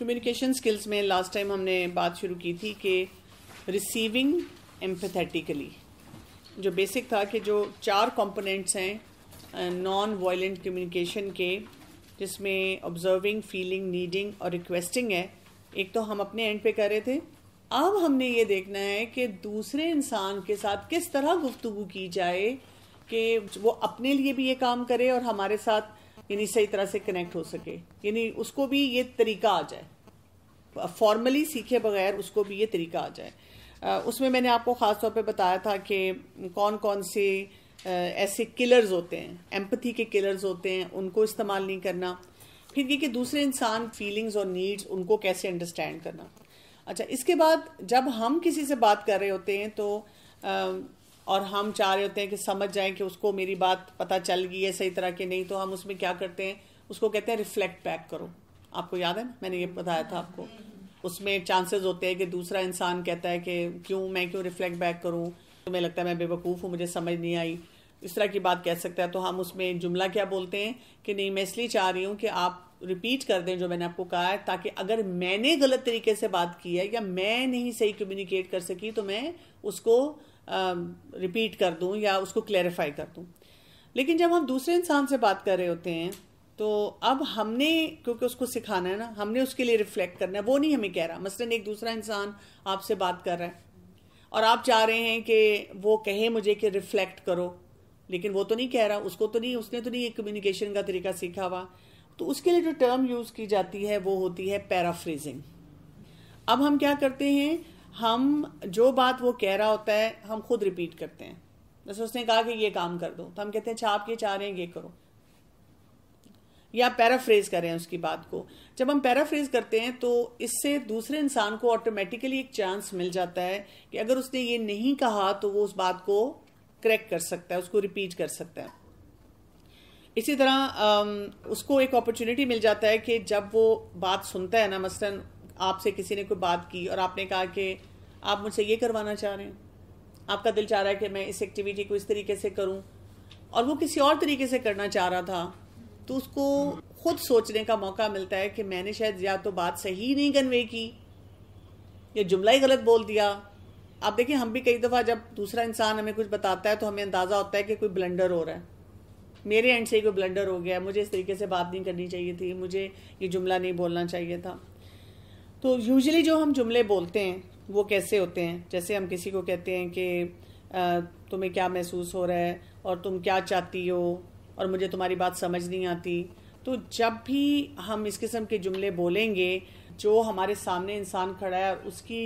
Communication skills में last time हमने बात शुरू की थी कि रिसीविंग एम्पथेटिकली जो बेसिक था कि जो चार कंपोनेंट्स हैं नॉन वायलेंट कम्युनिकेशन के जिसमें ऑब्जर्विंग फीलिंग नीडिंग और रिक्वेस्टिंग है एक तो हम अपने एंड पे कर रहे थे अब हमने ये देखना है कि दूसरे इंसान के साथ किस तरह गुफ्तु की जाए कि वो अपने लिए भी ये काम करे और हमारे साथ यानी सही तरह से कनेक्ट हो सके यानी उसको भी ये तरीका आ जाए फॉर्मली सीखे बगैर उसको भी ये तरीका आ जाए उसमें मैंने आपको ख़ास तौर पे बताया था कि कौन कौन से ऐसे किलर्स होते हैं एम्पथी के किलर्स होते हैं उनको इस्तेमाल नहीं करना फिर ये कि दूसरे इंसान फीलिंग्स और नीड्स उनको कैसे अंडरस्टैंड करना अच्छा इसके बाद जब हम किसी से बात कर रहे होते हैं तो और हम चाह रहे होते हैं कि समझ जाएं कि उसको मेरी बात पता चल गई है सही तरह की नहीं तो हम उसमें क्या करते हैं उसको कहते हैं रिफ्लेक्ट बैक करो आपको याद है मैंने ये बताया था आपको उसमें चांसेस होते हैं कि दूसरा इंसान कहता है कि क्यों मैं क्यों रिफ्लेक्ट बैक करूँ तुम्हें लगता है मैं बेवकूफ़ हूँ मुझे समझ नहीं आई इस तरह की बात कह सकता है तो हम उसमें जुमला क्या बोलते हैं कि नहीं मैं इसलिए चाह रही हूँ कि आप रिपीट कर दें जो मैंने आपको कहा है ताकि अगर मैंने गलत तरीके से बात की है या मैं नहीं सही कम्युनिकेट कर सकी तो मैं उसको रिपीट um, कर दूं या उसको क्लैरिफाई कर दूं लेकिन जब हम दूसरे इंसान से बात कर रहे होते हैं तो अब हमने क्योंकि उसको सिखाना है ना हमने उसके लिए रिफ्लेक्ट करना है वो नहीं हमें कह रहा मसलन एक दूसरा इंसान आपसे बात कर रहा है और आप चाह रहे हैं कि वो कहे मुझे कि रिफ्लेक्ट करो लेकिन वो तो नहीं कह रहा उसको तो नहीं उसने तो नहीं एक कम्युनिकेशन का तरीका सीखा हुआ तो उसके लिए जो टर्म यूज़ की जाती है वो होती है पैराफ्रेजिंग अब हम क्या करते हैं हम जो बात वो कह रहा होता है हम खुद रिपीट करते हैं जैसे उसने कहा कि ये काम कर दो तो हम कहते हैं अच्छा आप ये चाह रहे हैं ये करो या पैराफ्रेज करें उसकी बात को जब हम पैराफ्रेज करते हैं तो इससे दूसरे इंसान को ऑटोमेटिकली एक चांस मिल जाता है कि अगर उसने ये नहीं कहा तो वो उस बात को करेक्ट कर सकता है उसको रिपीट कर सकता है इसी तरह उसको एक अपॉर्चुनिटी मिल जाता है कि जब वो बात सुनता है ना मसलन आपसे किसी ने कोई बात की और आपने कहा कि आप मुझसे ये करवाना चाह रहे हैं आपका दिल चाह रहा है कि मैं इस एक्टिविटी को इस तरीके से करूं और वो किसी और तरीके से करना चाह रहा था तो उसको खुद सोचने का मौका मिलता है कि मैंने शायद या तो बात सही नहीं कन्वे की या जुमला ही गलत बोल दिया आप देखिए हम भी कई दफ़ा जब दूसरा इंसान हमें कुछ बताता है तो हमें अंदाज़ा होता है कि कोई ब्लंडर हो रहा है मेरे एंड से ही कोई ब्लंडर हो गया है मुझे इस तरीके से बात नहीं करनी चाहिए थी मुझे ये जुमला नहीं बोलना चाहिए था तो यूजली जो हम जुमले बोलते हैं वो कैसे होते हैं जैसे हम किसी को कहते हैं कि तुम्हें क्या महसूस हो रहा है और तुम क्या चाहती हो और मुझे तुम्हारी बात समझ नहीं आती तो जब भी हम इस किस्म के जुमले बोलेंगे जो हमारे सामने इंसान खड़ा है उसकी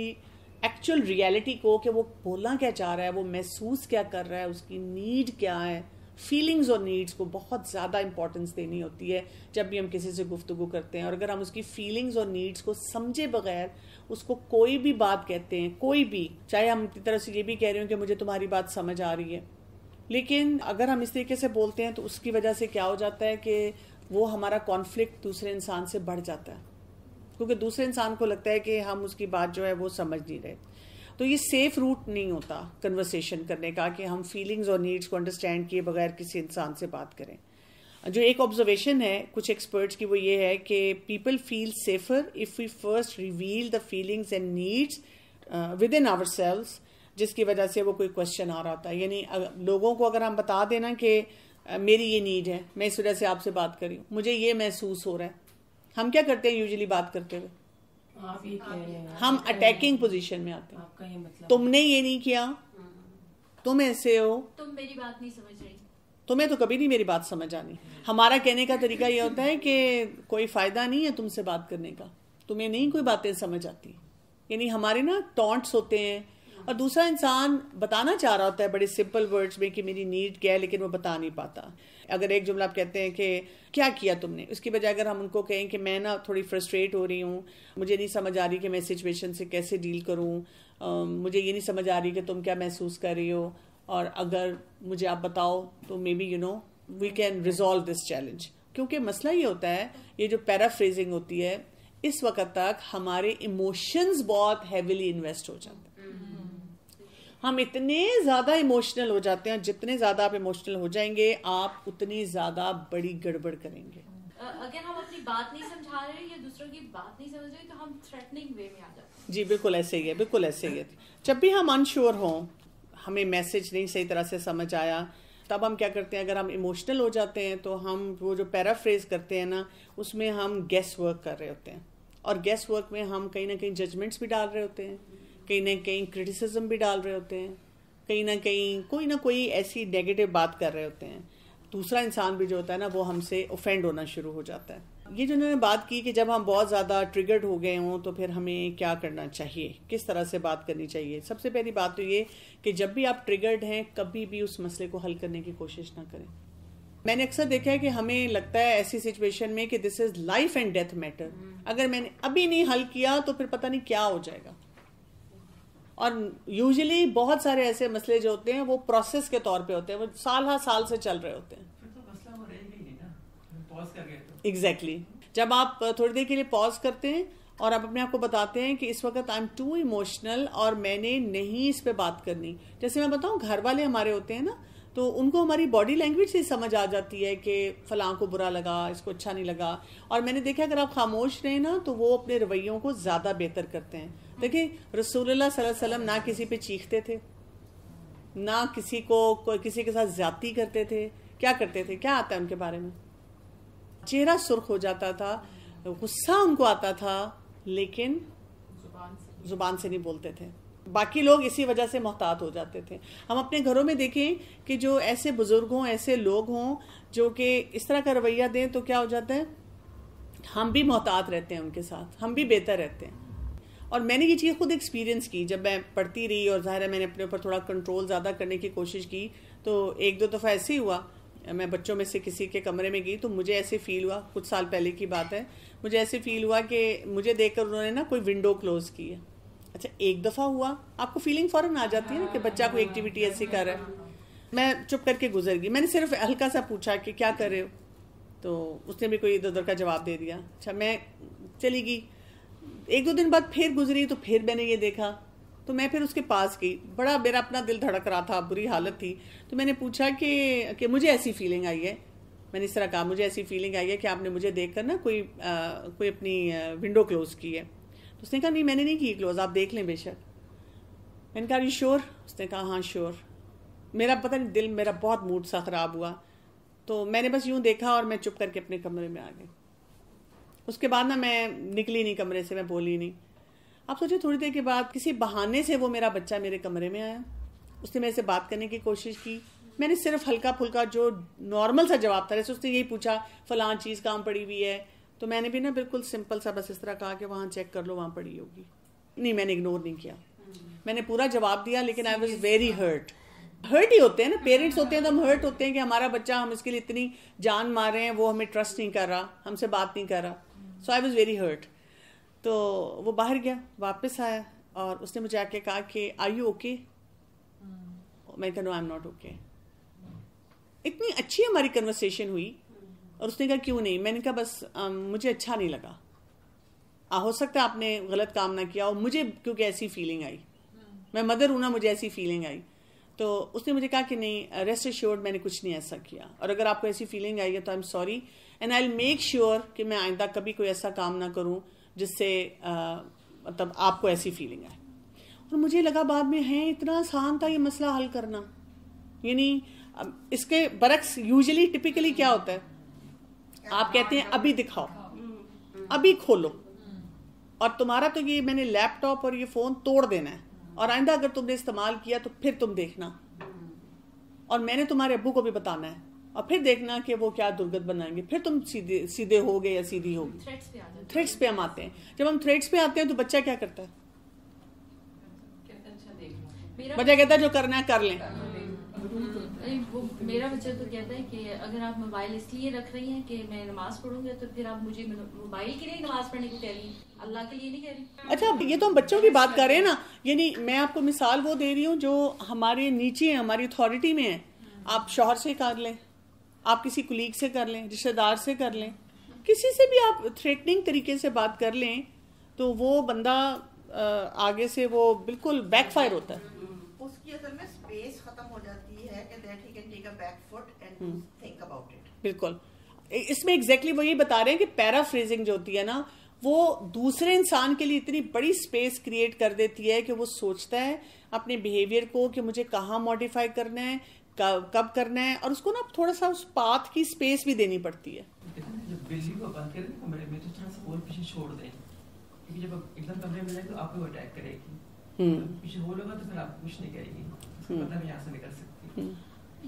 एक्चुअल रियलिटी को कि वो बोलना क्या चाह रहा है वो महसूस क्या कर रहा है उसकी नीड क्या है फीलिंग्स और नीड्स को बहुत ज़्यादा इंपॉर्टेंस देनी होती है जब भी हम किसी से गुफ्तु करते हैं और अगर हम उसकी फीलिंग्स और नीड्स को समझे बगैर उसको कोई भी बात कहते हैं कोई भी चाहे हम अपनी तरफ से ये भी कह रहे हो कि मुझे तुम्हारी बात समझ आ रही है लेकिन अगर हम इस तरीके से बोलते हैं तो उसकी वजह से क्या हो जाता है कि वो हमारा कॉन्फ्लिक्ट दूसरे इंसान से बढ़ जाता है क्योंकि दूसरे इंसान को लगता है कि हम उसकी बात जो है वो समझ नहीं रहे तो ये सेफ रूट नहीं होता कन्वर्सेशन करने का कि हम फीलिंग्स और नीड्स को अंडरस्टैंड किए बगैर किसी इंसान से बात करें जो एक ऑब्जर्वेशन है कुछ एक्सपर्ट्स की वो ये है कि people feel safer if we first reveal the feelings and needs within ourselves जिसकी वजह से वो कोई क्वेश्चन आ रहा था यानी लोगों को अगर हम बता देना कि मेरी ये नीड है मैं इस वजह से आपसे बात कर रही हूँ मुझे ये महसूस हो रहा है हम क्या करते हैं यूजली बात करते हुए आप ये कह रहे हैं हम अटैकिंग पोजीशन में आते हैं आपका ये मतलब तुमने ये नहीं किया हाँ। तुम ऐसे हो तुम मेरी बात नहीं समझ रही तुम्हें तो कभी नहीं मेरी बात समझ आनी हमारा कहने का तरीका ये होता है कि कोई फायदा नहीं है तुमसे बात करने का तुम्हें नहीं कोई बातें समझ आती यानी हमारे ना टॉन्ट्स होते हैं और दूसरा इंसान बताना चाह रहा होता है बड़े सिंपल वर्ड्स में कि मेरी नीड क्या है लेकिन वो बता नहीं पाता अगर एक जुमला आप कहते हैं कि क्या किया तुमने उसकी बजाय अगर हम उनको कहें कि मैं ना थोड़ी फ्रस्ट्रेट हो रही हूँ मुझे नहीं समझ आ रही कि मैं सिचुएशन से कैसे डील करूँ मुझे ये नहीं समझ आ रही कि तुम क्या महसूस कर रही हो और अगर मुझे आप बताओ तो maybe you know we can resolve this challenge क्योंकि मसला ये होता है ये जो पैराफ्रेजिंग होती है इस वक्त तक हमारे इमोशंस बहुत हैविली इन्वेस्ट हो जाते हैं हम्म। हम इतने ज़्यादा इमोशनल हो जाते हैं जितने ज़्यादा आप इमोशनल हो जाएंगे आप उतनी ज़्यादा बड़ी गड़बड़ करेंगे अगर हम अपनी बात नहीं समझा रहे या दूसरों की बात नहीं समझ रहे तो हम थ्रेटनिंग वे में आ जाते हैं जी बिल्कुल ऐसे ही है बिल्कुल ऐसे ही है जब भी हम अनश्योर हों हमें मैसेज नहीं सही तरह से समझ आया तब हम क्या करते हैं अगर हम इमोशनल हो जाते हैं तो हम वो जो पैराफ्रेज करते हैं ना उसमें हम गेस वर्क कर रहे होते हैं और गेस वर्क में हम कहीं ना कहीं जजमेंट्स भी डाल रहे होते हैं कहीं ना कहीं क्रिटिसिज्म भी डाल रहे होते हैं कहीं ना कहीं कोई ना कोई ऐसी नेगेटिव बात कर रहे होते हैं दूसरा इंसान भी जो होता है ना वो हमसे ओफेंड होना शुरू हो जाता है ये जो उन्होंने बात की कि जब हम बहुत ज़्यादा ट्रिगर्ड हो गए हों तो फिर हमें क्या करना चाहिए किस तरह से बात करनी चाहिए सबसे पहली बात तो ये कि जब भी आप ट्रिगर्ड हैं कभी भी उस मसले को हल करने की कोशिश ना करें मैंने अक्सर देखा है कि हमें लगता है ऐसी सिचुएशन में कि this is life and death matter अगर मैंने अभी नहीं हल किया तो फिर पता नहीं क्या हो जाएगा और यूजली बहुत सारे ऐसे मसले जो होते हैं वो प्रोसेस के तौर पे होते हैं वो साल हर हाँ साल से चल रहे होते हैं एग्जैक्टली तो, तो exactly. जब आप थोड़ी देर के लिए पॉज करते हैं और आप अपने आप को बताते हैं कि इस वक्त आई एम टू इमोशनल और मैंने नहीं इस पर बात करनी जैसे मैं बताऊँ घर वाले हमारे होते हैं ना तो उनको हमारी बॉडी लैंग्वेज से समझ आ जाती है कि फलां को बुरा लगा इसको अच्छा नहीं लगा और मैंने देखा अगर आप खामोश रहे ना तो वो अपने रवैयों को ज़्यादा बेहतर करते हैं देखिए रसूलुल्लाह सल्लल्लाहु अलैहि वसल्लम ना किसी पे चीखते थे ना किसी को किसी के साथ ज्यादा करते थे क्या करते थे क्या आता है उनके बारे में चेहरा सुर्ख हो जाता था गुस्सा उनको आता था लेकिन जुबान से नहीं बोलते थे बाकी लोग इसी वजह से मोहतात हो जाते थे हम अपने घरों में देखें कि जो ऐसे बुज़ुर्ग हों ऐसे लोग हों जो कि इस तरह का रवैया दें तो क्या हो जाता है हम भी मोहतात रहते हैं उनके साथ हम भी बेहतर रहते हैं और मैंने ये चीज़ खुद एक्सपीरियंस की जब मैं पढ़ती रही और ज़ाहिर है मैंने अपने ऊपर थोड़ा कंट्रोल ज़्यादा करने की कोशिश की तो एक दो दफ़ा ऐसे ही हुआ मैं बच्चों में से किसी के कमरे में गई तो मुझे ऐसे फील हुआ कुछ साल पहले की बात है मुझे ऐसे फील हुआ कि मुझे देखकर उन्होंने ना कोई विंडो क्लोज़ की है अच्छा एक दफ़ा हुआ आपको फीलिंग फ़ौरन आ जाती है ना कि बच्चा कोई एक्टिविटी ऐसी कर रहा है मैं चुप करके गुजर गई मैंने सिर्फ हल्का सा पूछा कि क्या कर रहे हो तो उसने भी कोई इधर उधर का जवाब दे दिया अच्छा मैं चली गई एक दो दिन बाद फिर गुजरी तो फिर मैंने ये देखा तो मैं फिर उसके पास गई बड़ा मेरा अपना दिल धड़क रहा था बुरी हालत थी तो मैंने पूछा कि कि मुझे ऐसी फीलिंग आई है मैंने इस तरह कहा मुझे ऐसी फीलिंग आई है कि आपने मुझे देख कर ना कोई आ, कोई अपनी विंडो क्लोज की है तो उसने कहा नहीं मैंने नहीं की क्लोज आप देख लें बेशक मैंने कहा यू श्योर उसने कहा हाँ श्योर मेरा पता नहीं दिल मेरा बहुत मूड सा ख़राब हुआ तो मैंने बस यूँ देखा और मैं चुप करके अपने कमरे में आ गई उसके बाद ना मैं निकली नहीं कमरे से मैं बोली नहीं आप सोचिए थोड़ी देर के बाद किसी बहाने से वो मेरा बच्चा मेरे कमरे में आया उसने मेरे से बात करने की कोशिश की मैंने सिर्फ हल्का फुल्का जो नॉर्मल सा जवाब था जैसे उसने यही पूछा फलां चीज़ काम पड़ी हुई है तो मैंने भी ना बिल्कुल सिंपल सा बस इस तरह कहा कि वहाँ चेक कर लो वहाँ पड़ी होगी नहीं मैंने इग्नोर नहीं किया मैंने पूरा जवाब दिया लेकिन I was very hurt hurt ही होते हैं ना पेरेंट्स होते हैं तो हम हर्ट होते हैं कि हमारा बच्चा हम इसके लिए इतनी जान मार रहे हैं वो हमें ट्रस्ट नहीं कर रहा हमसे बात नहीं कर रहा so I was very hurt तो वो बाहर गया वापस आया और उसने मुझे आके कहा कि आई यू ओके मैं कहूँ no I am not okay इतनी अच्छी हमारी कन्वर्सेशन हुई और उसने कहा क्यों नहीं मैंने कहा बस आ, मुझे अच्छा नहीं लगा आ, हो सकता है आपने गलत काम ना किया और मुझे क्योंकि ऐसी फीलिंग आई मैं मदर हूं ना मुझे ऐसी फीलिंग आई तो उसने मुझे कहा कि नहीं रेस्ट श्योर मैंने कुछ नहीं ऐसा किया और अगर आपको ऐसी फीलिंग आई है तो I am sorry and I make sure कि मैं आइंदा कभी कोई ऐसा काम ना करूं जिससे मतलब आपको ऐसी फीलिंग आए और मुझे लगा बाद में है इतना आसान था ये मसला हल करना यानी इसके बरक्स यूजली टिपिकली क्या होता है आप कहते हैं अभी दिखाओ अभी खोलो और तुम्हारा तो ये मैंने लैपटॉप और ये फ़ोन तोड़ देना है और आइंदा अगर तुमने इस्तेमाल किया तो फिर तुम देखना और मैंने तुम्हारे अबू को भी बताना है और फिर देखना कि वो क्या दुर्गत बनाएंगे फिर तुम सीधे सीधे हो गए या सीधी होगी थ्रेड्स पे हम आते हैं जब हम थ्रेड्स पे आते हैं तो बच्चा क्या करता है अच्छा, बच्चा कहता है जो करना है कर लें हाँ। नहीं हम्म, मेरा बच्चा तो कहता है कि अगर आप मोबाइल इसलिए रख रही हैं कि मैं नमाज पढ़ूंगा तो फिर आप मुझे मोबाइल के लिए नमाज पढ़ने की कह रही अल्लाह के लिए नहीं कह रही अच्छा ये तो हम बच्चों की बात कर रहे हैं ना यानी मैं आपको मिसाल वो दे रही हूँ जो हमारे नीचे है हमारी अथॉरिटी में है आप शोहर से कर लें आप किसी कुलीग से कर लें रिश्तेदार से कर लें किसी से भी आप थ्रेटनिंग तरीके से बात कर लें तो वो बंदा आगे से वो बिल्कुल बैकफायर होता है उसकी असल में स्पेस खत्म हो जाती है a back foot and hmm. think about it. बिल्कुल इसमें एग्जैक्टली exactly वो ये बता रहे हैं कि पैराफ्रेजिंग जो होती है ना वो दूसरे इंसान के लिए इतनी बड़ी स्पेस क्रिएट कर देती है कि वो सोचता है अपने बिहेवियर को कि मुझे कहाँ मॉडिफाई करना है कब कब करना है और उसको ना थोड़ा सा उस पाथ की स्पेस भी देनी पड़ती है तो तो हम्म। पीछे हो लोगा तो फिर आप कुछ नहीं हम्म। मतलब यहाँ से निकल सकती हम्म।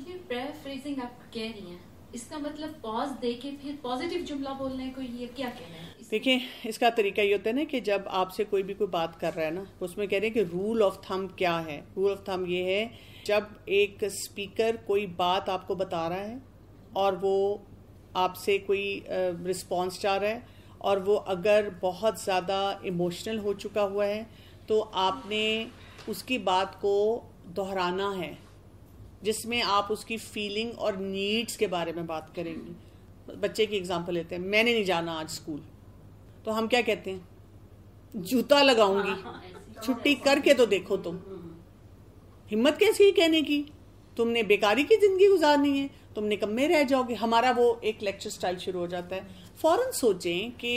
ये प्रेयर फ्रेजिंग आप कह रही हैं इसका मतलब पॉज के फिर पॉजिटिव जुमला बोलने को ये क्या कहना है देखिए इसका तरीका ये होता है ना कि जब आपसे कोई भी कोई बात कर रहा है ना तो उसमें कह रहे हैं कि रूल ऑफ थम क्या है रूल ऑफ थम ये है जब एक स्पीकर कोई बात आपको बता रहा है और वो आपसे कोई रिस्पॉन्स चाह रहा है और वो अगर बहुत ज़्यादा इमोशनल हो चुका हुआ है तो आपने उसकी बात को दोहराना है जिसमें आप उसकी फीलिंग और नीड्स के बारे में बात करेंगे बच्चे की एग्जाम्पल लेते हैं मैंने नहीं जाना आज स्कूल तो हम क्या कहते हैं जूता लगाऊंगी हाँ, हाँ, छुट्टी करके तो देखो तुम हम्म, हम्म। हिम्मत कैसी कहने की तुमने बेकारी की जिंदगी गुजारनी है तुम निकम्मे रह जाओगे हमारा वो एक लेक्चर स्टाइल शुरू हो जाता है फौरन सोचें कि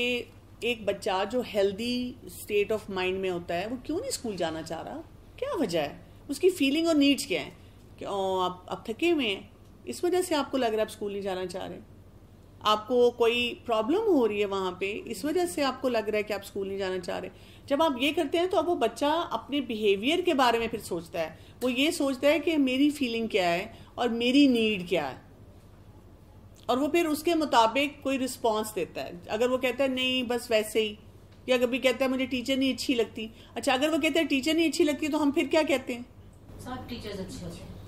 एक बच्चा जो हेल्दी स्टेट ऑफ माइंड में होता है वो क्यों नहीं स्कूल जाना चाह रहा क्या वजह है उसकी फीलिंग और नीड्स क्या है कि ओ आप आप थके हुए हैं इस वजह से आपको लग रहा है आप स्कूल नहीं जाना चाह रहे आपको कोई प्रॉब्लम हो रही है वहाँ पे इस वजह से आपको लग रहा है कि आप स्कूल नहीं जाना चाह रहे जब आप ये करते हैं तो अब वो बच्चा अपने बिहेवियर के बारे में फिर सोचता है वो ये सोचता है कि मेरी फीलिंग क्या है और मेरी नीड क्या है और वो फिर उसके मुताबिक कोई रिस्पॉन्स देता है अगर वो कहता है नहीं बस वैसे ही या कभी कहता है मुझे टीचर नहीं अच्छी लगती अच्छा अगर वो कहता है टीचर नहीं अच्छी लगती तो हम फिर क्या कहते हैं सब टीचर्स अच्छे होते हैं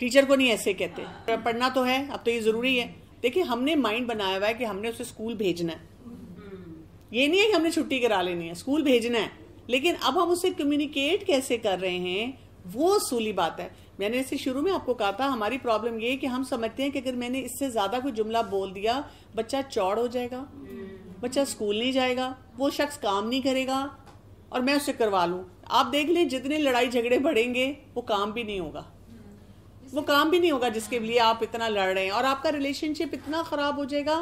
टीचर को नहीं ऐसे कहते पढ़ना तो है अब तो ये ज़रूरी है देखिए हमने माइंड बनाया हुआ है कि हमने उसे स्कूल भेजना है ये नहीं है कि हमने छुट्टी करा लेनी है स्कूल भेजना है लेकिन अब हम उसे कम्युनिकेट कैसे कर रहे हैं वो असूली बात है मैंने इसे शुरू में आपको कहा था हमारी प्रॉब्लम ये है कि हम समझते हैं कि अगर मैंने इससे ज़्यादा कोई जुमला बोल दिया बच्चा चौड़ हो जाएगा बच्चा स्कूल नहीं जाएगा वो शख्स काम नहीं करेगा और मैं उसे करवा लूँ आप देख लें जितने लड़ाई झगड़े बढ़ेंगे वो काम भी नहीं होगा वो काम भी नहीं होगा जिसके लिए आप इतना लड़ रहे हैं और आपका रिलेशनशिप इतना खराब हो जाएगा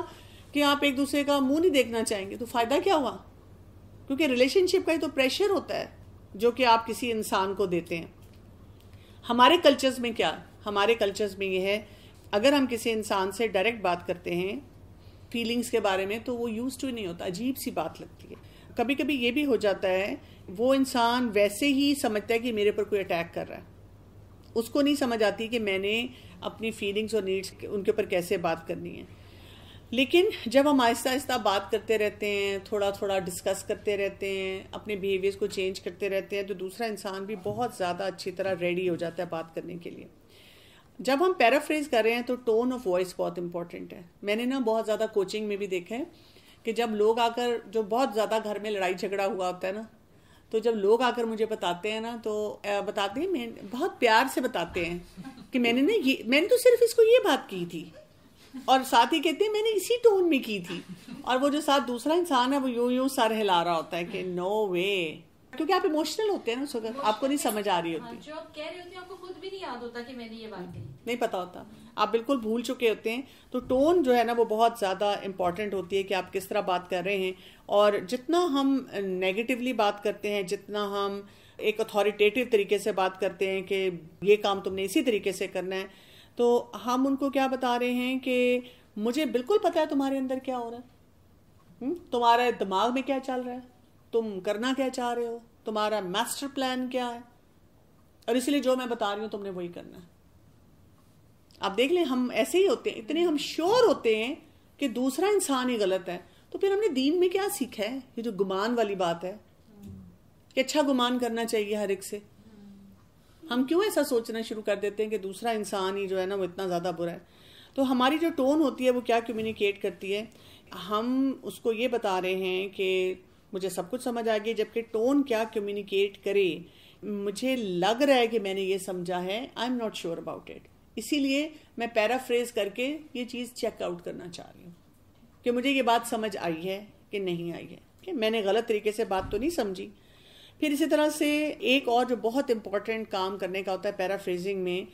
कि आप एक दूसरे का मुंह नहीं देखना चाहेंगे तो फायदा क्या हुआ क्योंकि रिलेशनशिप का ही तो प्रेशर होता है जो कि आप किसी इंसान को देते हैं हमारे कल्चर्स में क्या हमारे कल्चर्स में ये है अगर हम किसी इंसान से डायरेक्ट बात करते हैं फीलिंग्स के बारे में तो वो यूज टू नहीं होता अजीब सी बात लगती है कभी कभी ये भी हो जाता है वो इंसान वैसे ही समझता है कि मेरे पर कोई अटैक कर रहा है उसको नहीं समझ आती कि मैंने अपनी फीलिंग्स और नीड्स उनके ऊपर कैसे बात करनी है लेकिन जब हम आहिस्ता आहिस्ता बात करते रहते हैं थोड़ा थोड़ा डिस्कस करते रहते हैं अपने बिहेवियर्स को चेंज करते रहते हैं तो दूसरा इंसान भी बहुत ज़्यादा अच्छी तरह रेडी हो जाता है बात करने के लिए जब हम पैराफ्रेज कर रहे हैं तो टोन ऑफ वॉइस बहुत इंपॉर्टेंट है मैंने ना बहुत ज़्यादा कोचिंग में भी देखा है कि जब लोग आकर जो बहुत ज़्यादा घर में लड़ाई झगड़ा हुआ होता है ना तो जब लोग आकर मुझे बताते हैं ना तो बताते हैं मैं बहुत प्यार से बताते हैं कि मैंने ना ये मैंने तो सिर्फ इसको ये बात की थी और साथ ही कहते हैं मैंने इसी टोन में की थी और वो जो साथ दूसरा इंसान है वो यूं यूं सर हिला रहा होता है कि नो वे क्योंकि आप इमोशनल होते हैं ना उस वक्त आपको नहीं समझ आ रही हाँ, होती नहीं नहीं पता होता आप बिल्कुल भूल चुके होते हैं तो टोन जो है ना वो बहुत ज़्यादा इम्पॉर्टेंट होती है कि आप किस तरह बात कर रहे हैं और जितना हम नेगेटिवली बात करते हैं जितना हम एक अथॉरिटेटिव तरीके से बात करते हैं कि ये काम तुमने इसी तरीके से करना है तो हम उनको क्या बता रहे हैं कि मुझे बिल्कुल पता है तुम्हारे अंदर क्या हो रहा है हम्म, तुम्हारे दिमाग में क्या चल रहा है तुम करना क्या चाह रहे हो तुम्हारा मास्टर प्लान क्या है और इसलिए जो मैं बता रही हूं तुमने वही करना है आप देख लें हम ऐसे ही होते हैं इतने हम श्योर होते हैं कि दूसरा इंसान ही गलत है तो फिर हमने दीन में क्या सीखा है ये जो गुमान वाली बात है कि अच्छा गुमान करना चाहिए हर एक से हम क्यों ऐसा सोचना शुरू कर देते हैं कि दूसरा इंसान ही जो है ना वो इतना ज़्यादा बुरा है तो हमारी जो टोन होती है वो क्या कम्युनिकेट करती है हम उसको ये बता रहे हैं कि मुझे सब कुछ समझ आ गया जबकि टोन क्या कम्युनिकेट करे मुझे लग रहा है कि मैंने ये समझा है I am not sure about it इसीलिए मैं पैराफ्रेज करके ये चीज़ चेकआउट करना चाह रही हूँ कि मुझे ये बात समझ आई है कि नहीं आई है कि मैंने गलत तरीके से बात तो नहीं समझी फिर इसी तरह से एक और जो बहुत इम्पॉर्टेंट काम करने का होता है पैराफ्रेजिंग में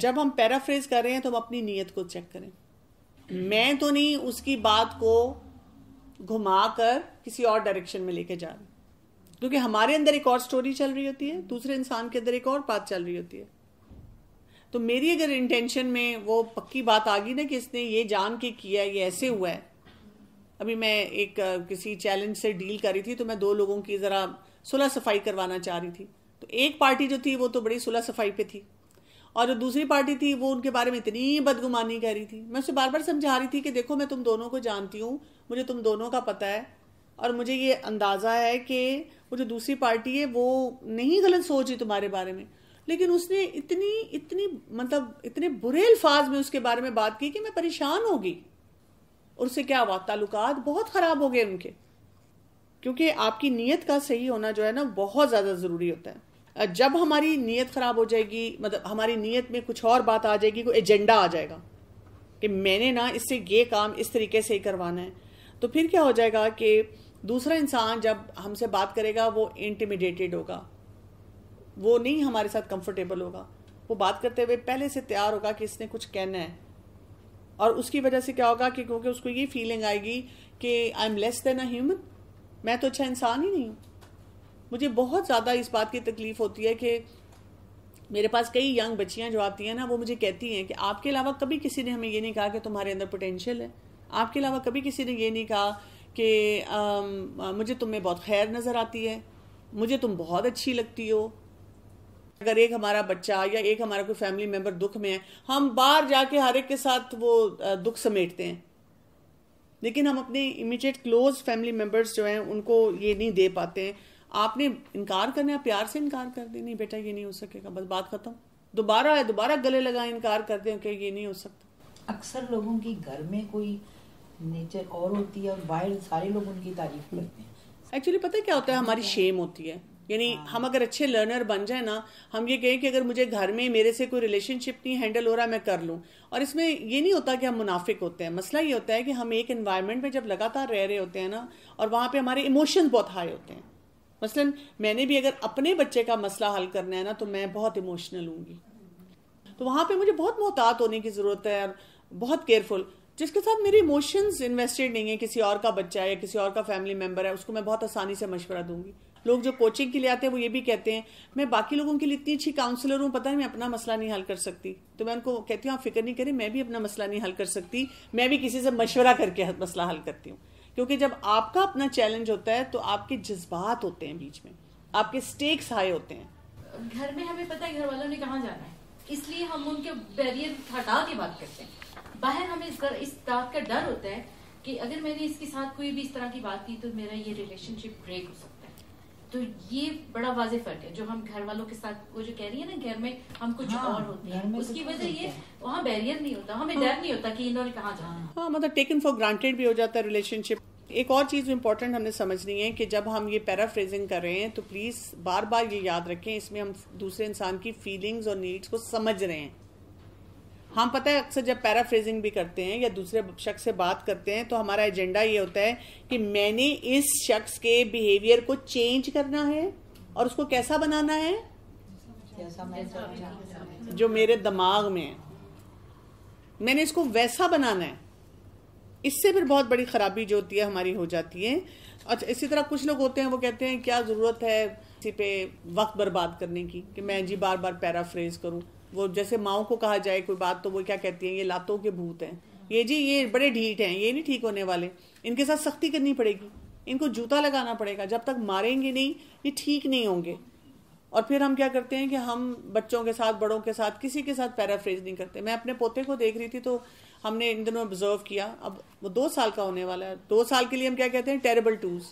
जब हम पैराफ्रेज कर रहे हैं तो हम अपनी नीयत को चेक करें मैं तो नहीं उसकी बात को घुमाकर किसी और डायरेक्शन में लेके जा रहे क्योंकि हमारे अंदर एक और स्टोरी चल रही होती है दूसरे इंसान के अंदर एक और बात चल रही होती है तो मेरी अगर इंटेंशन में वो पक्की बात आ गई ना कि इसने ये जान के किया ये ऐसे हुआ है अभी मैं एक किसी चैलेंज से डील कर रही थी तो मैं दो लोगों की ज़रा सुलह सफाई करवाना चाह रही थी तो एक पार्टी जो थी वो तो बड़ी सुलह सफाई पे थी और जो दूसरी पार्टी थी वो उनके बारे में इतनी बदगुमानी कह रही थी मैं उसे बार बार समझा रही थी कि देखो मैं तुम दोनों को जानती हूँ मुझे तुम दोनों का पता है और मुझे ये अंदाज़ा है कि वो जो दूसरी पार्टी है वो नहीं गलत सोच रही तुम्हारे बारे में लेकिन उसने इतनी इतनी मतलब इतने बुरे अल्फाज में उसके बारे में बात की कि मैं परेशान होगी और उससे क्या हुआ ताल्लुक बहुत ख़राब हो गए उनके क्योंकि आपकी नीयत का सही होना जो है ना बहुत ज़्यादा ज़रूरी होता है जब हमारी नीयत ख़राब हो जाएगी मतलब हमारी नीयत में कुछ और बात आ जाएगी कोई एजेंडा आ जाएगा कि मैंने ना इससे ये काम इस तरीके से ही करवाना है तो फिर क्या हो जाएगा कि दूसरा इंसान जब हमसे बात करेगा वो इंटिमिडेटेड होगा वो नहीं हमारे साथ कंफर्टेबल होगा वो बात करते हुए पहले से तैयार होगा कि इसने कुछ कहना है और उसकी वजह से क्या होगा कि क्योंकि उसको ये फीलिंग आएगी कि I am less than a human मैं तो अच्छा इंसान ही नहीं हूँ मुझे बहुत ज़्यादा इस बात की तकलीफ होती है कि मेरे पास कई यंग बच्चियाँ जो आती हैं ना वो मुझे कहती हैं कि आपके अलावा कभी किसी ने हमें ये नहीं कहा कि तुम्हारे अंदर पोटेंशियल है आपके अलावा कभी किसी ने ये नहीं कहा कि मुझे तुम में बहुत खैर नज़र आती है मुझे तुम बहुत अच्छी लगती हो अगर एक हमारा बच्चा या एक हमारा कोई फैमिली मेम्बर दुख में है हम बाहर जाके हर एक के साथ वो दुख समेटते हैं लेकिन हम अपने इमीडिएट क्लोज फैमिली मेम्बर्स जो हैं उनको ये नहीं दे पाते हैं आपने इनकार करना है प्यार से इनकार कर दें नहीं बेटा ये नहीं हो सकेगा बस बात खत्म दोबारा है दोबारा गले लगाए इनकार कर दें कि ये नहीं हो सकता अक्सर लोगों की घर में कोई नेचर और होती है और बाहर सारे लोग उनकी तारीफ करते हैं एक्चुअली पता है क्या होता है हमारी शेम अच्छा। होती है यानी हाँ। हम अगर अच्छे लर्नर बन जाए ना हम ये कहें कि अगर मुझे घर में मेरे से कोई रिलेशनशिप नहीं हैंडल हो रहा मैं कर लूं और इसमें ये नहीं होता कि हम मुनाफिक होते हैं मसला ये होता है कि हम एक इन्वायरमेंट में जब लगातार रह रहे होते हैं ना और वहाँ पे हमारे इमोशंस बहुत हाई होते हैं मसलन मैंने भी अगर अपने बच्चे का मसला हल करना है ना तो मैं बहुत इमोशनल हूँगी तो वहाँ पर मुझे बहुत मोहतात होने की ज़रूरत है और बहुत केयरफुल जिसके साथ मेरे इमोशंस इन्वेस्टेड नहीं है किसी और का बच्चा है या किसी और का फैमिली मेम्बर है उसको मैं बहुत आसानी से मशवरा दूंगी लोग जो कोचिंग के लिए आते हैं वो ये भी कहते हैं मैं बाकी लोगों के लिए इतनी अच्छी काउंसलर हूँ पता है मैं अपना मसला नहीं हल कर सकती तो मैं उनको कहती हूँ आप फिक्र नहीं करें मैं भी अपना मसला नहीं हल कर सकती मैं भी किसी से मशवरा करके मसला हल करती हूँ क्योंकि जब आपका अपना चैलेंज होता है तो आपके जज्बात होते हैं बीच में आपके स्टेक्स हाई होते हैं घर में हमें पता है घर वालों ने कहाँ जाना है इसलिए हम उनके बैरियर हटा के बात करते हैं बाहर हमें इस, कर, इस बात का डर होता है कि अगर मैंने इसके साथ कोई भी इस तरह की बात की तो मेरा ये रिलेशनशिप ब्रेक हो सकता है तो ये बड़ा वाजे फर्क है जो हम घर वालों के साथ वो जो कह रही है ना घर में हम कुछ हाँ, और होते हैं उसकी वजह ये वहाँ बैरियर नहीं होता हमें डर नहीं होता कि इन्होंने कहा जाना हाँ, मतलब टेकन फॉर ग्रांटेड भी हो जाता है रिलेशनशिप एक और चीज़ इम्पॉर्टेंट हमने समझनी है कि जब हम ये पैराफ्रेजिंग कर रहे हैं तो प्लीज़ बार बार ये याद रखें इसमें हम दूसरे इंसान की फीलिंग्स और नीड्स को समझ रहे हैं हम पता है अक्सर जब पैराफ्रेजिंग भी करते हैं या दूसरे शख्स से बात करते हैं तो हमारा एजेंडा ये होता है कि मैंने इस शख्स के बिहेवियर को चेंज करना है और उसको कैसा बनाना है जो मेरे दिमाग में है मैंने इसको वैसा बनाना है इससे फिर बहुत बड़ी खराबी जो होती है हमारी हो जाती है अच्छा इसी तरह कुछ लोग होते हैं वो कहते हैं क्या ज़रूरत है किसी पे वक्त बर्बाद करने की कि मैं जी बार बार पैराफ्रेज करूँ वो जैसे माओ को कहा जाए कोई बात तो वो क्या कहती है ये लातों के भूत हैं ये जी ये बड़े ढीठ हैं ये नहीं ठीक होने वाले इनके साथ सख्ती करनी पड़ेगी इनको जूता लगाना पड़ेगा जब तक मारेंगे नहीं ये ठीक नहीं होंगे और फिर हम क्या करते हैं कि हम बच्चों के साथ बड़ों के साथ किसी के साथ पैराफ्रेज नहीं करते मैं अपने पोते को देख रही थी तो हमने इन दिनों ऑब्जर्व किया अब वो दो साल का होने वाला है दो साल के लिए हम क्या कहते हैं टेरेबल टूज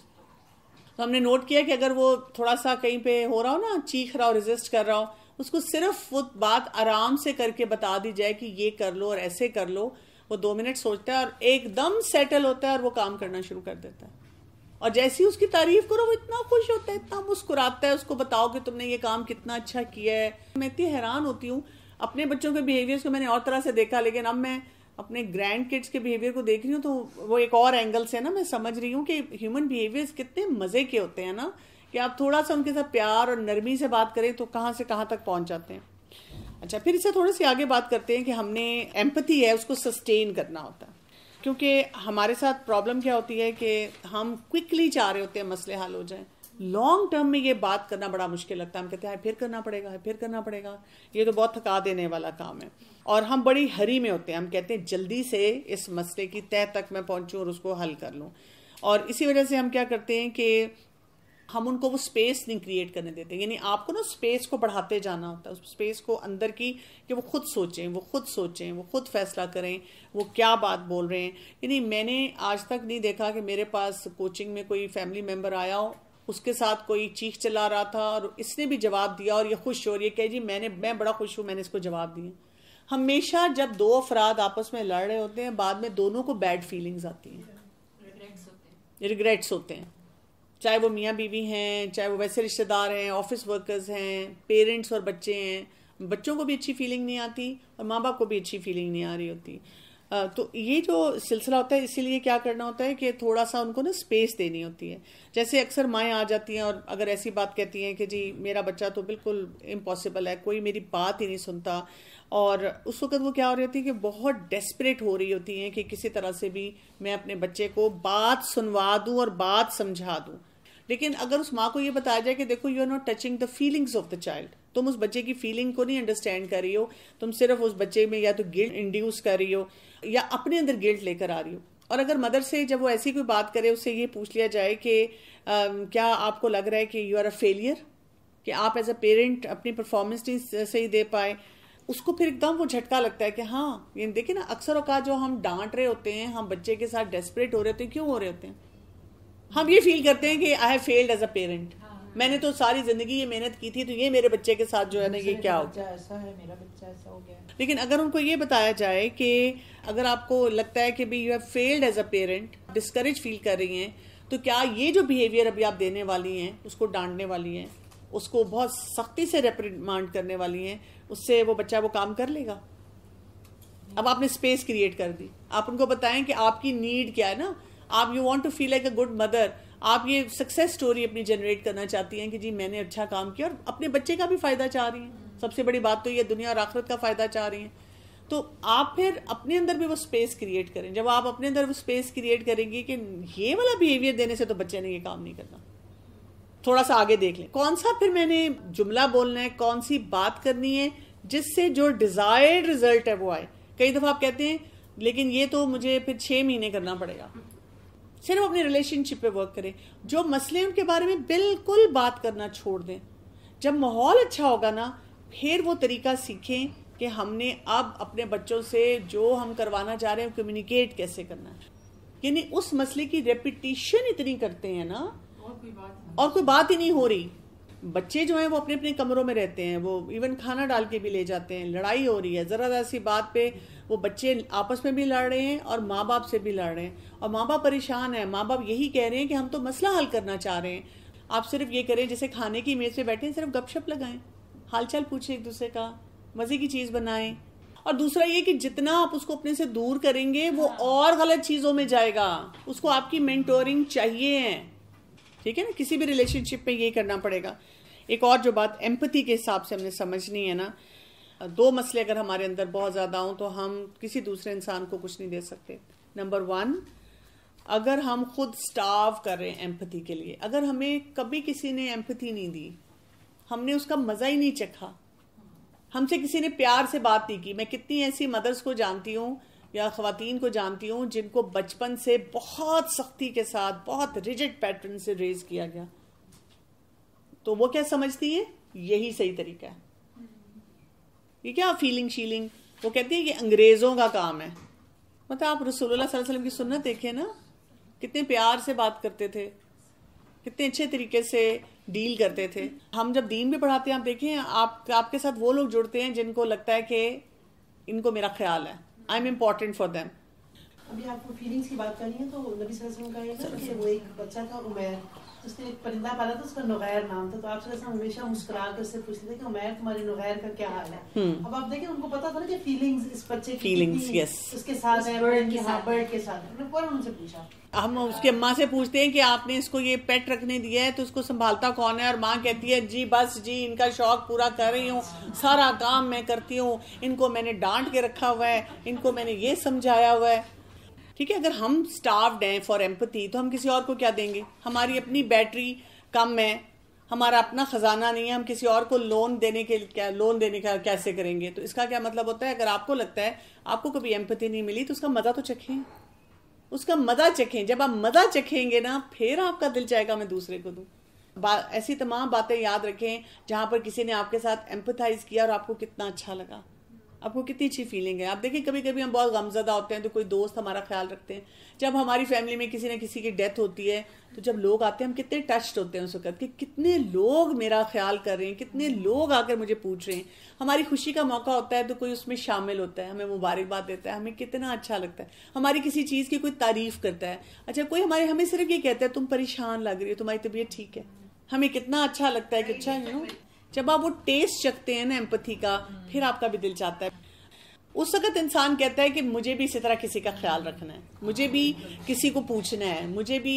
तो हमने नोट किया कि अगर वो थोड़ा सा कहीं पे हो रहा हो ना चीख रहा हो रिजिस्ट कर रहा हो उसको सिर्फ वो बात आराम से करके बता दी जाए कि ये कर लो और ऐसे कर लो वो दो मिनट सोचता है और एकदम सेटल होता है और वो काम करना शुरू कर देता है और जैसी उसकी तारीफ करो वो इतना खुश होता है इतना मुस्कुराता है उसको बताओ कि तुमने ये काम कितना अच्छा किया है मैं इतनी हैरान होती हूँ अपने बच्चों के बिहेवियर्स को मैंने और तरह से देखा लेकिन अब मैं अपने ग्रैंड किड्स के बिहेवियर को देख रही हूँ तो वो एक और एंगल से ना मैं समझ रही हूँ कि ह्यूमन बिहेवियर्स कितने मज़े के होते हैं ना कि आप थोड़ा सा उनके साथ प्यार और नरमी से बात करें तो कहाँ से कहाँ तक पहुँच जाते हैं अच्छा फिर इससे थोड़ी सी आगे बात करते हैं कि हमने एम्पति है उसको सस्टेन करना होता है क्योंकि हमारे साथ प्रॉब्लम क्या होती है कि हम क्विकली चाह रहे होते हैं मसले हल हो जाएं लॉन्ग टर्म में ये बात करना बड़ा मुश्किल लगता है हम कहते हैं फिर करना पड़ेगा फिर करना पड़ेगा ये तो बहुत थका देने वाला काम है और हम बड़ी हरी में होते हैं हम कहते हैं जल्दी से इस मसले की तय तक मैं पहुंचूं और उसको हल कर लूँ और इसी वजह से हम क्या करते हैं कि हम उनको वो स्पेस नहीं क्रिएट करने देते यानी आपको ना स्पेस को बढ़ाते जाना होता है उस स्पेस को अंदर की कि वो खुद सोचें वो खुद सोचें वो खुद फैसला करें वो क्या बात बोल रहे हैं यानी मैंने आज तक नहीं देखा कि मेरे पास कोचिंग में कोई फैमिली मेम्बर आया हो उसके साथ कोई चीख चला रहा था और इसने भी जवाब दिया और ये खुश हो रही ये कह जी मैंने मैं बड़ा खुश हूँ मैंने इसको जवाब दिया हमेशा जब दो अफराद आपस में लड़ रहे होते हैं बाद में दोनों को बैड फीलिंग्स आती हैं रिग्रेट्स होते हैं चाहे वो मियाँ बीवी हैं चाहे वो वैसे रिश्तेदार हैं ऑफिस वर्कर्स हैं पेरेंट्स और बच्चे हैं बच्चों को भी अच्छी फीलिंग नहीं आती और माँ बाप को भी अच्छी फीलिंग नहीं आ रही होती तो ये जो सिलसिला होता है इसीलिए क्या करना होता है कि थोड़ा सा उनको ना स्पेस देनी होती है जैसे अक्सर माएँ आ जाती हैं और अगर ऐसी बात कहती हैं कि जी मेरा बच्चा तो बिल्कुल इम्पॉसिबल है कोई मेरी बात ही नहीं सुनता और उस वक्त वो क्या हो रही होती है कि बहुत डेस्परेट हो रही होती हैं कि किसी तरह से भी मैं अपने बच्चे को बात सुनवा दूँ और बात समझा दूँ लेकिन अगर उस माँ को ये बताया जाए कि देखो you are not touching the feelings of the child तुम उस बच्चे की फीलिंग को नहीं अंडरस्टैंड कर रही हो तुम सिर्फ उस बच्चे में या तो गिल्ट इंड्यूस कर रही हो या अपने अंदर गिल्ट लेकर आ रही हो और अगर मदर से जब वो ऐसी कोई बात करे उससे ये पूछ लिया जाए कि um, क्या आपको लग रहा है कि यू आर अ फेलियर कि आप एज अ पेरेंट अपनी परफॉर्मेंस नहीं सही दे पाए उसको फिर एकदम वो झटका लगता है कि हाँ ये देखिए ना अक्सर अवकात जो हम डांट रहे होते हैं हम बच्चे के साथ डेस्परेट हो रहे होते हैं क्यों हो रहे होते हैं हम ये फील करते हैं कि I have failed as a parent मैंने तो सारी जिंदगी ये मेहनत की थी तो ये मेरे बच्चे के साथ जो है ना ये क्या हो गया लेकिन अगर उनको ये बताया जाए कि अगर आपको लगता है कि भाई you have failed as a parent discourage feel कर रही हैं तो क्या ये जो बिहेवियर अभी आप देने वाली हैं उसको डांटने वाली हैं उसको बहुत सख्ती से रेप्रिमांड करने वाली हैं उससे वो बच्चा वो काम कर लेगा अब आपने स्पेस क्रिएट कर दी आप उनको बताएं कि आपकी नीड क्या है ना आप you want to feel like a good mother आप ये सक्सेस स्टोरी अपनी जनरेट करना चाहती हैं कि जी मैंने अच्छा काम किया और अपने बच्चे का भी फ़ायदा चाह रही हैं सबसे बड़ी बात तो ये दुनिया और आखरत का फ़ायदा चाह रही हैं तो आप फिर अपने अंदर भी वो स्पेस क्रिएट करें जब आप अपने अंदर वो स्पेस क्रिएट करेंगी कि ये वाला बिहेवियर देने से तो बच्चे ने ये काम नहीं करना थोड़ा सा आगे देख लें कौन सा फिर मैंने जुमला बोलना है कौन सी बात करनी है जिससे जो डिज़ायर्ड रिजल्ट है वो आए कई दफ़ा आप कहते हैं लेकिन ये तो मुझे फिर छह महीने करना पड़ेगा सिर्फ अपने रिलेशनशिप पे वर्क करें जो मसले उनके बारे में बिल्कुल बात करना छोड़ दें जब माहौल अच्छा होगा ना फिर वो तरीका सीखें कि हमने अब अपने बच्चों से जो हम करवाना चाह रहे हैं कम्युनिकेट कैसे करना है यानी उस मसले की रेपिटेशन इतनी करते हैं ना और कोई बात, और कोई बात ही नहीं हो रही बच्चे जो हैं वो अपने अपने कमरों में रहते हैं वो इवन खाना डाल के भी ले जाते हैं लड़ाई हो रही है ज़रा ज़रा सी बात पे वो बच्चे आपस में भी लड़ रहे हैं और माँ बाप से भी लड़ रहे हैं और माँ बाप परेशान है माँ बाप यही कह रहे हैं कि हम तो मसला हल करना चाह रहे हैं आप सिर्फ ये करें जैसे खाने की मेज़ पे हैं सिर्फ गपशप लगाएं हालचाल पूछें एक दूसरे का मज़े की चीज़ बनाएं और दूसरा ये कि जितना आप उसको अपने से दूर करेंगे वो हाँ। और गलत चीज़ों में जाएगा उसको आपकी मेंटोरिंग चाहिए ठीक है ना किसी भी रिलेशनशिप में ये करना पड़ेगा एक और जो बात एम्पति के हिसाब से हमने समझनी है ना दो मसले अगर हमारे अंदर बहुत ज़्यादा हों तो हम किसी दूसरे इंसान को कुछ नहीं दे सकते नंबर वन अगर हम खुद स्टाव कर रहे हैं एम्पति के लिए अगर हमें कभी किसी ने एम्पति नहीं दी हमने उसका मज़ा ही नहीं चखा हमसे किसी ने प्यार से बात नहीं की मैं कितनी ऐसी मदर्स को जानती हूँ या खातन को जानती हूँ जिनको बचपन से बहुत सख्ती के साथ बहुत रिजिड पैटर्न से रेज किया गया तो वो क्या समझती है यही सही तरीका है ये क्या फीलिंग शीलिंग वो कहती है कि अंग्रेज़ों का काम है मतलब आप रसूलुल्लाह सल्लल्लाहु अलैहि वसल्लम की सुनत देखें ना कितने प्यार से बात करते थे कितने अच्छे तरीके से डील करते थे हम जब दीन भी पढ़ाते हैं आप देखें आप आपके साथ वो लोग जुड़ते हैं जिनको लगता है कि इनको मेरा ख्याल है I am important for them अभी आपको फीलिंग्स की बात करनी है तो नबी का कि वो एक बच्चा था उमैर तो उसने एक परिंदा पाला था उसका नगैर नाम था तो आप हमेशा मुस्कुरा कर उससे पूछते थे कि उमैर तुम्हारे नगैर का क्या हाल है हम्म। अब आप देखें उनको पता था ना कि फीलिंग्स इस बच्चे की फीलिंग्स यस उसके साथ है बर्ड के साथ बर्ड के साथ मैंने फौरन उनसे पूछा हम उसकी अम्मा हाँ। से पूछते हैं कि आपने इसको ये पेट रखने दिया है तो उसको संभालता कौन है और माँ कहती है जी बस जी इनका शौक पूरा कर रही हूँ सारा काम मैं करती हूँ इनको मैंने डांट के रखा हुआ है इनको मैंने ये समझाया हुआ है ठीक है अगर हम स्टाफ्ड हैं फॉर एम्पति तो हम किसी और को क्या देंगे हमारी अपनी बैटरी कम है हमारा अपना खजाना नहीं है हम किसी और को लोन देने के क्या लोन देने का कैसे करेंगे तो इसका क्या मतलब होता है अगर आपको लगता है आपको कभी एम्पति नहीं मिली तो उसका मज़ा तो चखें उसका मज़ा चखें जब आप मज़ा चखेंगे ना फिर आपका दिल चाहेगा मैं दूसरे को दूँ ऐसी तमाम बातें याद रखें जहां पर किसी ने आपके साथ एम्पथाइज किया और आपको कितना अच्छा लगा आपको कितनी अच्छी फीलिंग है आप देखिए कभी कभी हम बहुत गमजदा होते हैं तो कोई दोस्त हमारा ख्याल रखते हैं जब हमारी फैमिली में किसी न किसी की डेथ होती है तो जब लोग आते हैं हम कितने टच्ड होते हैं उस वक्त कि कितने लोग मेरा ख्याल कर रहे हैं कितने लोग आकर मुझे पूछ रहे हैं हमारी खुशी का मौका होता है तो कोई उसमें शामिल होता है हमें मुबारकबाद देता है हमें कितना अच्छा लगता है हमारी किसी चीज़ की कोई तारीफ करता है अच्छा कोई हमारे हमें सिर्फ ये कहता है तुम परेशान लग रही हो तुम्हारी तबीयत ठीक है हमें कितना अच्छा लगता है कि अच्छा यू नो जब आप वो टेस्ट चखते हैं ना एम्पथी का फिर आपका भी दिल चाहता है उस वक्त इंसान कहता है कि मुझे भी इसी तरह किसी का ख्याल रखना है मुझे भी किसी को पूछना है मुझे भी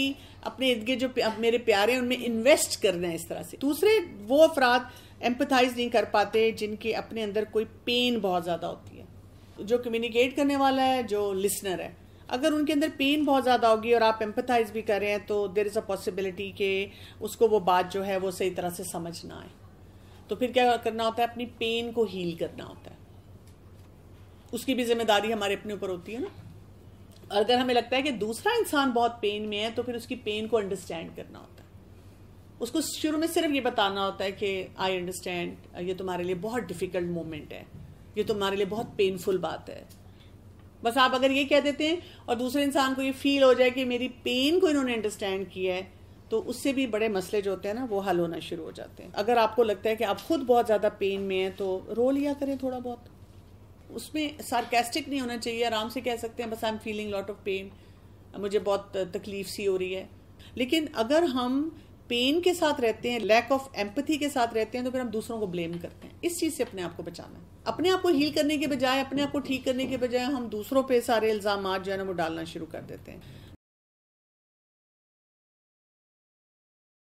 अपने इर्द गिर्द जो मेरे प्यारे हैं उनमें इन्वेस्ट करना है इस तरह से दूसरे वो अफराद एम्पथाइज नहीं कर पाते जिनके अपने अंदर कोई पेन बहुत ज़्यादा होती है जो कम्युनिकेट करने वाला है जो लिसनर है अगर उनके अंदर पेन बहुत ज़्यादा होगी और आप एम्पथाइज भी कर रहे हैं तो देर इज़ अ पॉसिबिलिटी कि उसको वो बात जो है वो सही तरह से समझ ना आए तो फिर क्या करना होता है अपनी पेन को हील करना होता है उसकी भी जिम्मेदारी हमारे अपने ऊपर होती है ना अगर हमें लगता है कि दूसरा इंसान बहुत पेन में है तो फिर उसकी पेन को अंडरस्टैंड करना होता है उसको शुरू में सिर्फ ये बताना होता है कि आई अंडरस्टैंड ये तुम्हारे लिए बहुत डिफिकल्ट मोमेंट है ये तुम्हारे लिए बहुत पेनफुल बात है बस आप अगर ये कह देते हैं और दूसरे इंसान को ये फील हो जाए कि मेरी पेन को इन्होंने अंडरस्टैंड किया है तो उससे भी बड़े मसले जो होते हैं ना वो हल होना शुरू हो जाते हैं अगर आपको लगता है कि आप खुद बहुत ज़्यादा पेन में हैं तो रो लिया करें थोड़ा बहुत उसमें सार्केस्टिक नहीं होना चाहिए आराम से कह सकते हैं बस I am feeling lot of pain मुझे बहुत तकलीफ सी हो रही है लेकिन अगर हम पेन के साथ रहते हैं लैक ऑफ एम्पथी के साथ रहते हैं तो फिर हम दूसरों को ब्लेम करते हैं इस चीज़ से अपने आप को बचाना है अपने आप को हील करने के बजाय अपने आप को ठीक करने के बजाय हम दूसरों पे सारे इल्ज़ाम जो है ना वो डालना शुरू कर देते हैं